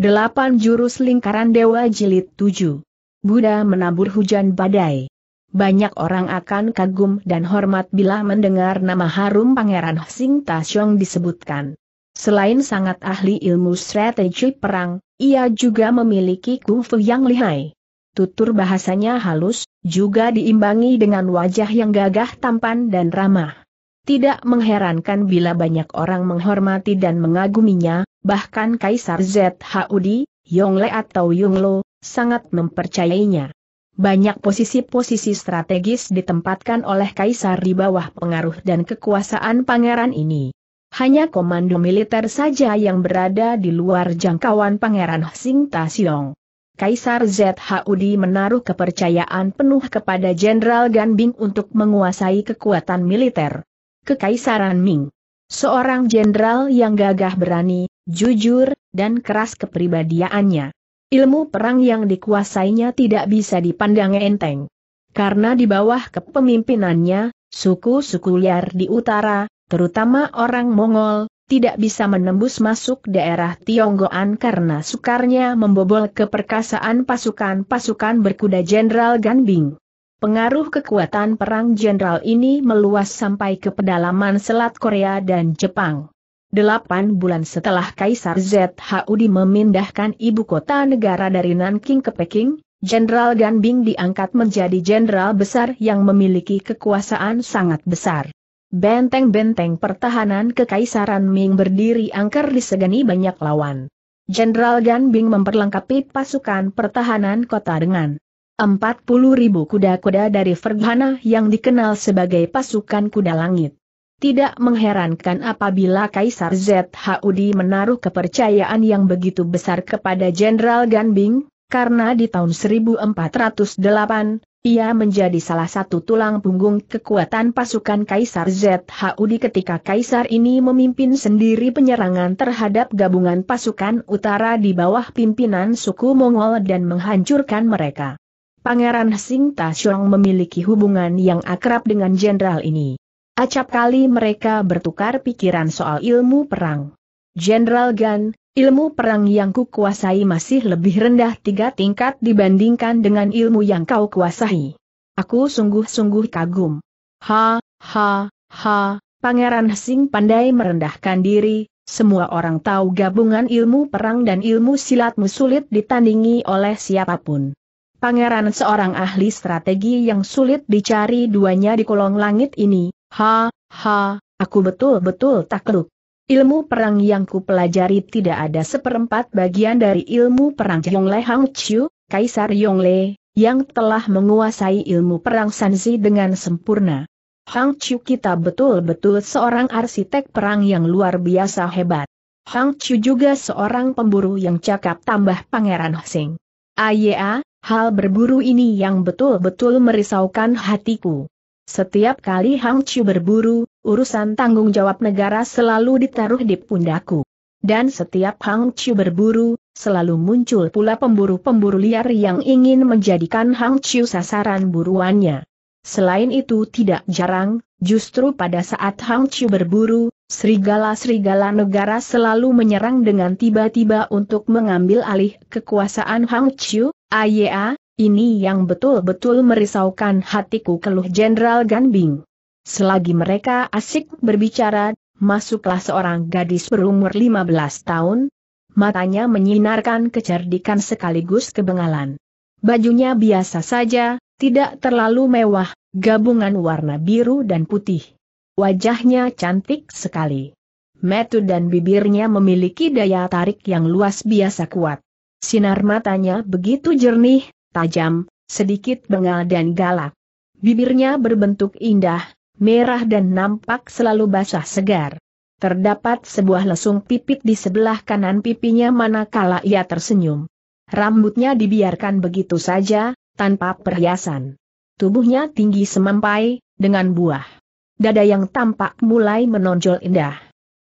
Delapan jurus lingkaran dewa jilid 7. Buddha menabur hujan badai. Banyak orang akan kagum dan hormat bila mendengar nama harum Pangeran Sing Tasyong disebutkan. Selain sangat ahli ilmu strategi perang, ia juga memiliki kungfu yang lihai. Tutur bahasanya halus, juga diimbangi dengan wajah yang gagah tampan dan ramah. Tidak mengherankan bila banyak orang menghormati dan mengaguminya, bahkan Kaisar ZHUD, Yongle atau Yunglo, sangat mempercayainya. Banyak posisi-posisi strategis ditempatkan oleh Kaisar di bawah pengaruh dan kekuasaan pangeran ini. Hanya komando militer saja yang berada di luar jangkauan pangeran Sing Kaisar Kaisar ZHUD menaruh kepercayaan penuh kepada Jenderal Gan Bing untuk menguasai kekuatan militer. Kekaisaran Ming. Seorang jenderal yang gagah berani, jujur, dan keras kepribadiannya. Ilmu perang yang dikuasainya tidak bisa dipandang enteng. Karena di bawah kepemimpinannya, suku-suku liar di utara, terutama orang Mongol, tidak bisa menembus masuk daerah Tionggoan karena sukarnya membobol keperkasaan pasukan-pasukan berkuda Jenderal Ganbing. Pengaruh kekuatan perang jenderal ini meluas sampai ke pedalaman Selat Korea dan Jepang. Delapan bulan setelah Kaisar ZHUD memindahkan ibu kota negara dari Nanking ke Peking, Jenderal Gan Bing diangkat menjadi jenderal besar yang memiliki kekuasaan sangat besar. Benteng-benteng pertahanan kekaisaran Ming berdiri angker di segani banyak lawan. Jenderal Gan Bing memperlengkapi pasukan pertahanan kota dengan 40 ribu kuda-kuda dari Verghana yang dikenal sebagai pasukan kuda langit. Tidak mengherankan apabila Kaisar ZHUD menaruh kepercayaan yang begitu besar kepada Jenderal Ganbing, karena di tahun 1408, ia menjadi salah satu tulang punggung kekuatan pasukan Kaisar ZHUD ketika Kaisar ini memimpin sendiri penyerangan terhadap gabungan pasukan utara di bawah pimpinan suku Mongol dan menghancurkan mereka. Pangeran Sing Tasyong memiliki hubungan yang akrab dengan jenderal ini. Acap kali mereka bertukar pikiran soal ilmu perang. Jenderal Gan, ilmu perang yang kukuasai masih lebih rendah tiga tingkat dibandingkan dengan ilmu yang kau kuasai. Aku sungguh-sungguh kagum. Ha, ha, ha, Pangeran Sing pandai merendahkan diri, semua orang tahu gabungan ilmu perang dan ilmu silatmu sulit ditandingi oleh siapapun. Pangeran seorang ahli strategi yang sulit dicari duanya di kolong langit ini, ha, ha, aku betul-betul takluk. Ilmu perang yang kupelajari tidak ada seperempat bagian dari ilmu perang Yongle Hang Chiu, Kaisar Yongle, yang telah menguasai ilmu perang Sanzi dengan sempurna. Hang Chiu kita betul-betul seorang arsitek perang yang luar biasa hebat. Hang Chiu juga seorang pemburu yang cakap tambah Pangeran Hsing. Aya, ah, Hal berburu ini yang betul-betul merisaukan hatiku. Setiap kali Hang Chu berburu, urusan tanggung jawab negara selalu ditaruh di pundaku. Dan setiap Hang Chu berburu, selalu muncul pula pemburu-pemburu liar yang ingin menjadikan Hang Chu sasaran buruannya. Selain itu tidak jarang, justru pada saat Hang Chu berburu, serigala-serigala negara selalu menyerang dengan tiba-tiba untuk mengambil alih kekuasaan Hang Chu, Aya, ini yang betul-betul merisaukan hatiku keluh Jenderal Ganbing. Selagi mereka asik berbicara, masuklah seorang gadis berumur 15 tahun, matanya menyinarkan kecerdikan sekaligus kebengalan. Bajunya biasa saja, tidak terlalu mewah, gabungan warna biru dan putih. Wajahnya cantik sekali. Metu dan bibirnya memiliki daya tarik yang luas biasa kuat. Sinar matanya begitu jernih, tajam, sedikit bengal dan galak. Bibirnya berbentuk indah, merah dan nampak selalu basah segar. Terdapat sebuah lesung pipit di sebelah kanan pipinya manakala ia tersenyum. Rambutnya dibiarkan begitu saja, tanpa perhiasan. Tubuhnya tinggi semampai, dengan buah. Dada yang tampak mulai menonjol indah.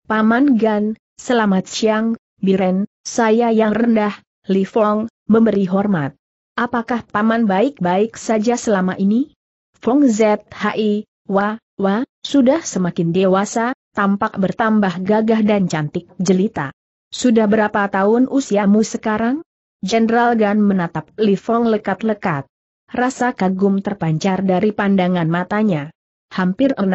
Paman Gan, selamat siang, Biren, saya yang rendah, Li Fong, memberi hormat. Apakah paman baik-baik saja selama ini? Fong Zhi, wah, wah, sudah semakin dewasa, tampak bertambah gagah dan cantik jelita. Sudah berapa tahun usiamu sekarang? Jenderal Gan menatap Li Fong lekat-lekat. Rasa kagum terpancar dari pandangan matanya. Hampir 16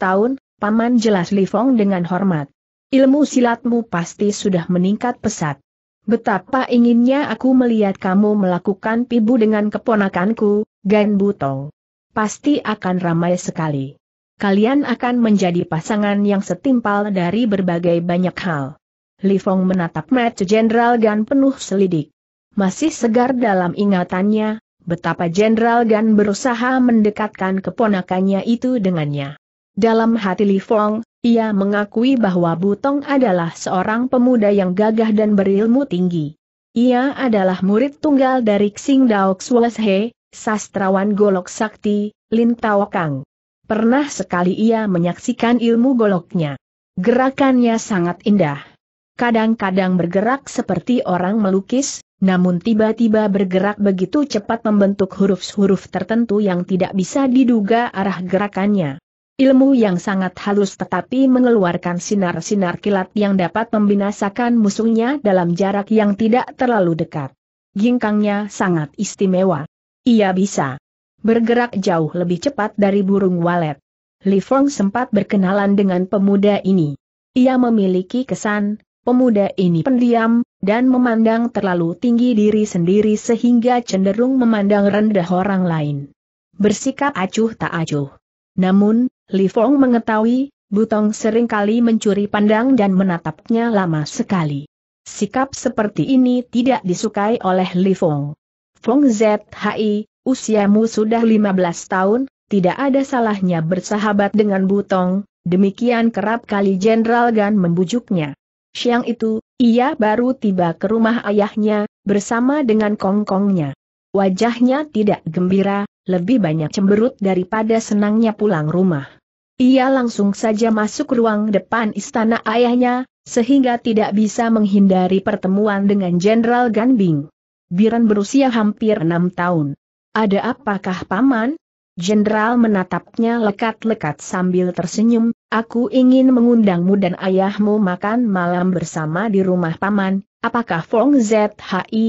tahun, paman jelas Li Fong dengan hormat. Ilmu silatmu pasti sudah meningkat pesat. Betapa inginnya aku melihat kamu melakukan pibu dengan keponakanku, Gan Butong. Pasti akan ramai sekali. Kalian akan menjadi pasangan yang setimpal dari berbagai banyak hal. Li Fong menatap mata Jenderal Gan penuh selidik. Masih segar dalam ingatannya, betapa Jenderal Gan berusaha mendekatkan keponakannya itu dengannya. Dalam hati Li Fong, ia mengakui bahwa Butong adalah seorang pemuda yang gagah dan berilmu tinggi. Ia adalah murid tunggal dari Xing Dao Xueshe, sastrawan golok sakti, Lin Tao Kang. Pernah sekali ia menyaksikan ilmu goloknya. Gerakannya sangat indah. Kadang-kadang bergerak seperti orang melukis, namun tiba-tiba bergerak begitu cepat membentuk huruf-huruf tertentu yang tidak bisa diduga arah gerakannya. Ilmu yang sangat halus tetapi mengeluarkan sinar-sinar kilat yang dapat membinasakan musuhnya dalam jarak yang tidak terlalu dekat. Gingkangnya sangat istimewa. Ia bisa bergerak jauh lebih cepat dari burung walet. Li Fong sempat berkenalan dengan pemuda ini. Ia memiliki kesan, pemuda ini pendiam, dan memandang terlalu tinggi diri sendiri sehingga cenderung memandang rendah orang lain. Bersikap acuh tak acuh. Namun, Li Fong mengetahui, Butong seringkali mencuri pandang dan menatapnya lama sekali. Sikap seperti ini tidak disukai oleh Li Fong. Fong ZHI, usiamu sudah 15 tahun, tidak ada salahnya bersahabat dengan Butong, demikian kerap kali Jenderal Gan membujuknya. Siang itu, ia baru tiba ke rumah ayahnya, bersama dengan kongkongnya. Wajahnya tidak gembira, lebih banyak cemberut daripada senangnya pulang rumah. Ia langsung saja masuk ruang depan istana ayahnya, sehingga tidak bisa menghindari pertemuan dengan Jenderal Ganbing. Biran berusia hampir enam tahun. Ada apakah paman? Jenderal menatapnya lekat-lekat sambil tersenyum, aku ingin mengundangmu dan ayahmu makan malam bersama di rumah paman, apakah Fong Zhi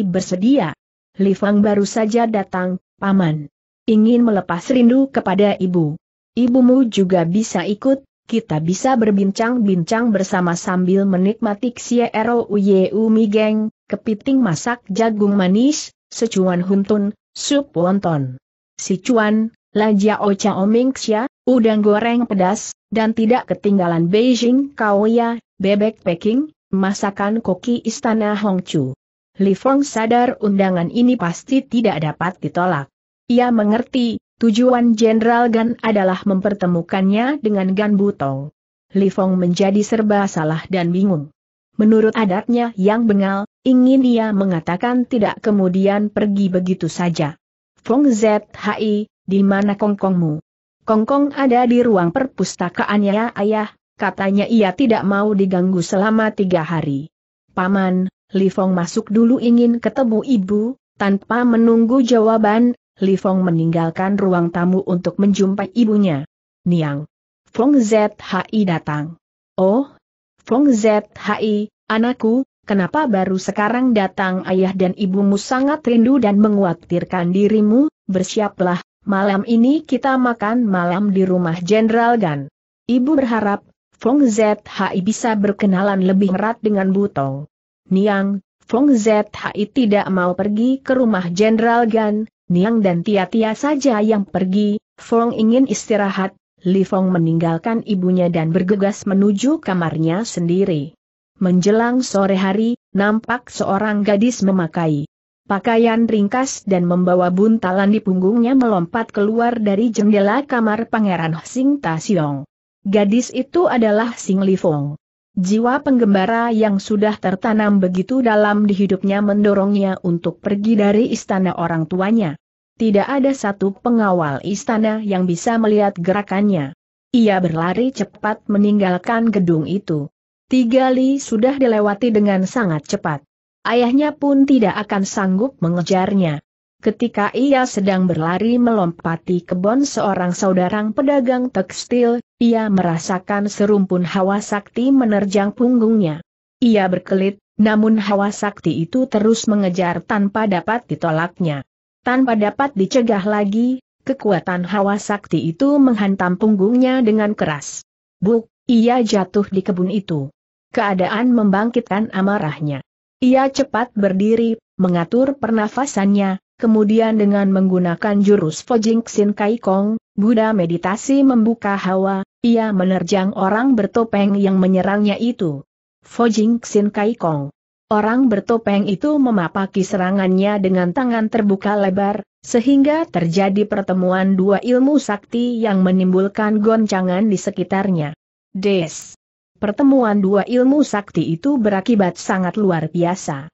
bersedia? Li Fang baru saja datang, Paman. Ingin melepas rindu kepada ibu. Ibumu juga bisa ikut, kita bisa berbincang-bincang bersama sambil menikmati Xiero Uyeu Geng, kepiting masak jagung manis, secuan huntun, sup wonton. Sichuan, Lajia Ocha Omingxia, udang goreng pedas, dan tidak ketinggalan Beijing Kaoya, bebek Peking, masakan koki Istana Hongchu. Li Feng sadar undangan ini pasti tidak dapat ditolak. Ia mengerti, tujuan Jenderal Gan adalah mempertemukannya dengan Gan Butong. Li Feng menjadi serba salah dan bingung. Menurut adatnya yang bengal, ingin ia mengatakan tidak kemudian pergi begitu saja. Feng ZHI, di mana kongkongmu? Kongkong ada di ruang perpustakaannya ayah, katanya ia tidak mau diganggu selama tiga hari. Paman, Li Fong masuk dulu ingin ketemu ibu, tanpa menunggu jawaban, Li Fong meninggalkan ruang tamu untuk menjumpai ibunya. Niang. Fong ZHI datang. Oh, Fong ZHI, anakku, kenapa baru sekarang datang ayah dan ibumu sangat rindu dan menguatirkan dirimu, bersiaplah, malam ini kita makan malam di rumah Jenderal Gan. Ibu berharap, Fong ZHI bisa berkenalan lebih erat dengan Butong. Niang, Fong Zhi tidak mau pergi ke rumah Jenderal Gan, Niang dan Tia-Tia saja yang pergi, Fong ingin istirahat, Li Fong meninggalkan ibunya dan bergegas menuju kamarnya sendiri. Menjelang sore hari, nampak seorang gadis memakai pakaian ringkas dan membawa buntalan di punggungnya melompat keluar dari jendela kamar Pangeran Sing Tasyong. Gadis itu adalah Sing Li Fong. Jiwa penggembara yang sudah tertanam begitu dalam di hidupnya mendorongnya untuk pergi dari istana orang tuanya. Tidak ada satu pengawal istana yang bisa melihat gerakannya. Ia berlari cepat meninggalkan gedung itu. Tiga li sudah dilewati dengan sangat cepat. Ayahnya pun tidak akan sanggup mengejarnya. Ketika ia sedang berlari melompati kebun seorang saudara pedagang tekstil, ia merasakan serumpun hawa sakti menerjang punggungnya. Ia berkelit, namun hawa sakti itu terus mengejar tanpa dapat ditolaknya. Tanpa dapat dicegah lagi, kekuatan hawa sakti itu menghantam punggungnya dengan keras. Buk, ia jatuh di kebun itu. Keadaan membangkitkan amarahnya. Ia cepat berdiri, mengatur pernafasannya, Kemudian dengan menggunakan jurus Fojing Xin Kai Kong, Buddha meditasi membuka hawa, ia menerjang orang bertopeng yang menyerangnya itu. Fojing Xin Kai Kong. Orang bertopeng itu memapaki serangannya dengan tangan terbuka lebar, sehingga terjadi pertemuan dua ilmu sakti yang menimbulkan goncangan di sekitarnya. Des. Pertemuan dua ilmu sakti itu berakibat sangat luar biasa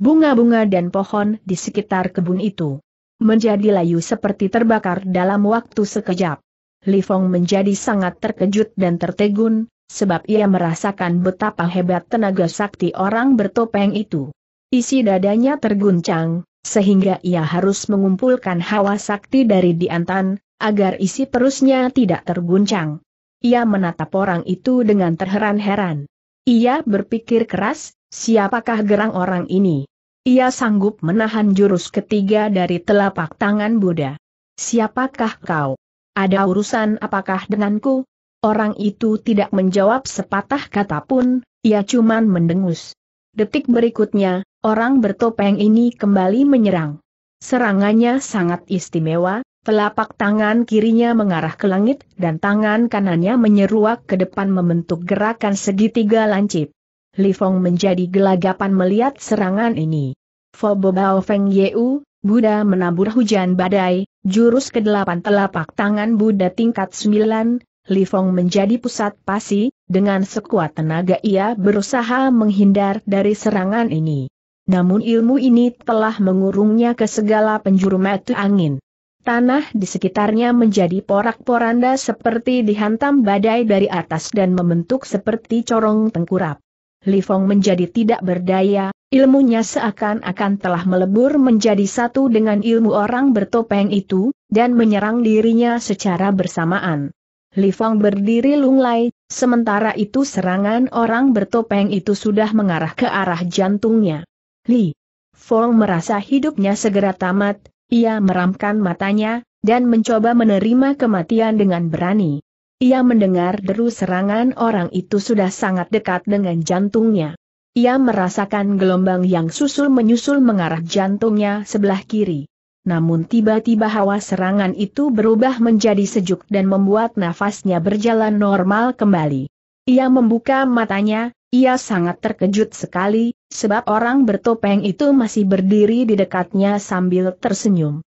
bunga-bunga dan pohon di sekitar kebun itu. Menjadi layu seperti terbakar dalam waktu sekejap. Li Fong menjadi sangat terkejut dan tertegun, sebab ia merasakan betapa hebat tenaga sakti orang bertopeng itu. Isi dadanya terguncang, sehingga ia harus mengumpulkan hawa sakti dari diantan, agar isi perusnya tidak terguncang. Ia menatap orang itu dengan terheran-heran. Ia berpikir keras, Siapakah gerang orang ini? Ia sanggup menahan jurus ketiga dari telapak tangan Buddha. Siapakah kau? Ada urusan apakah denganku? Orang itu tidak menjawab sepatah kata pun, ia cuman mendengus. Detik berikutnya, orang bertopeng ini kembali menyerang. Serangannya sangat istimewa, Telapak tangan kirinya mengarah ke langit dan tangan kanannya menyeruak ke depan membentuk gerakan segitiga lancip. Li Fong menjadi gelagapan melihat serangan ini. Fobo Bao Feng Yeu, Buddha menabur hujan badai, jurus ke-8 telapak tangan Buddha tingkat 9, Li Fong menjadi pusat pasi, dengan sekuat tenaga ia berusaha menghindar dari serangan ini. Namun ilmu ini telah mengurungnya ke segala penjuru mata angin. Tanah di sekitarnya menjadi porak-poranda seperti dihantam badai dari atas dan membentuk seperti corong tengkurap. Li Fong menjadi tidak berdaya, ilmunya seakan-akan telah melebur menjadi satu dengan ilmu orang bertopeng itu, dan menyerang dirinya secara bersamaan. Li Fong berdiri lunglai, sementara itu serangan orang bertopeng itu sudah mengarah ke arah jantungnya. Li Fong merasa hidupnya segera tamat, ia meramkan matanya, dan mencoba menerima kematian dengan berani. Ia mendengar deru serangan orang itu sudah sangat dekat dengan jantungnya. Ia merasakan gelombang yang susul-menyusul mengarah jantungnya sebelah kiri. Namun tiba-tiba hawa serangan itu berubah menjadi sejuk dan membuat nafasnya berjalan normal kembali. Ia membuka matanya, ia sangat terkejut sekali, sebab orang bertopeng itu masih berdiri di dekatnya sambil tersenyum.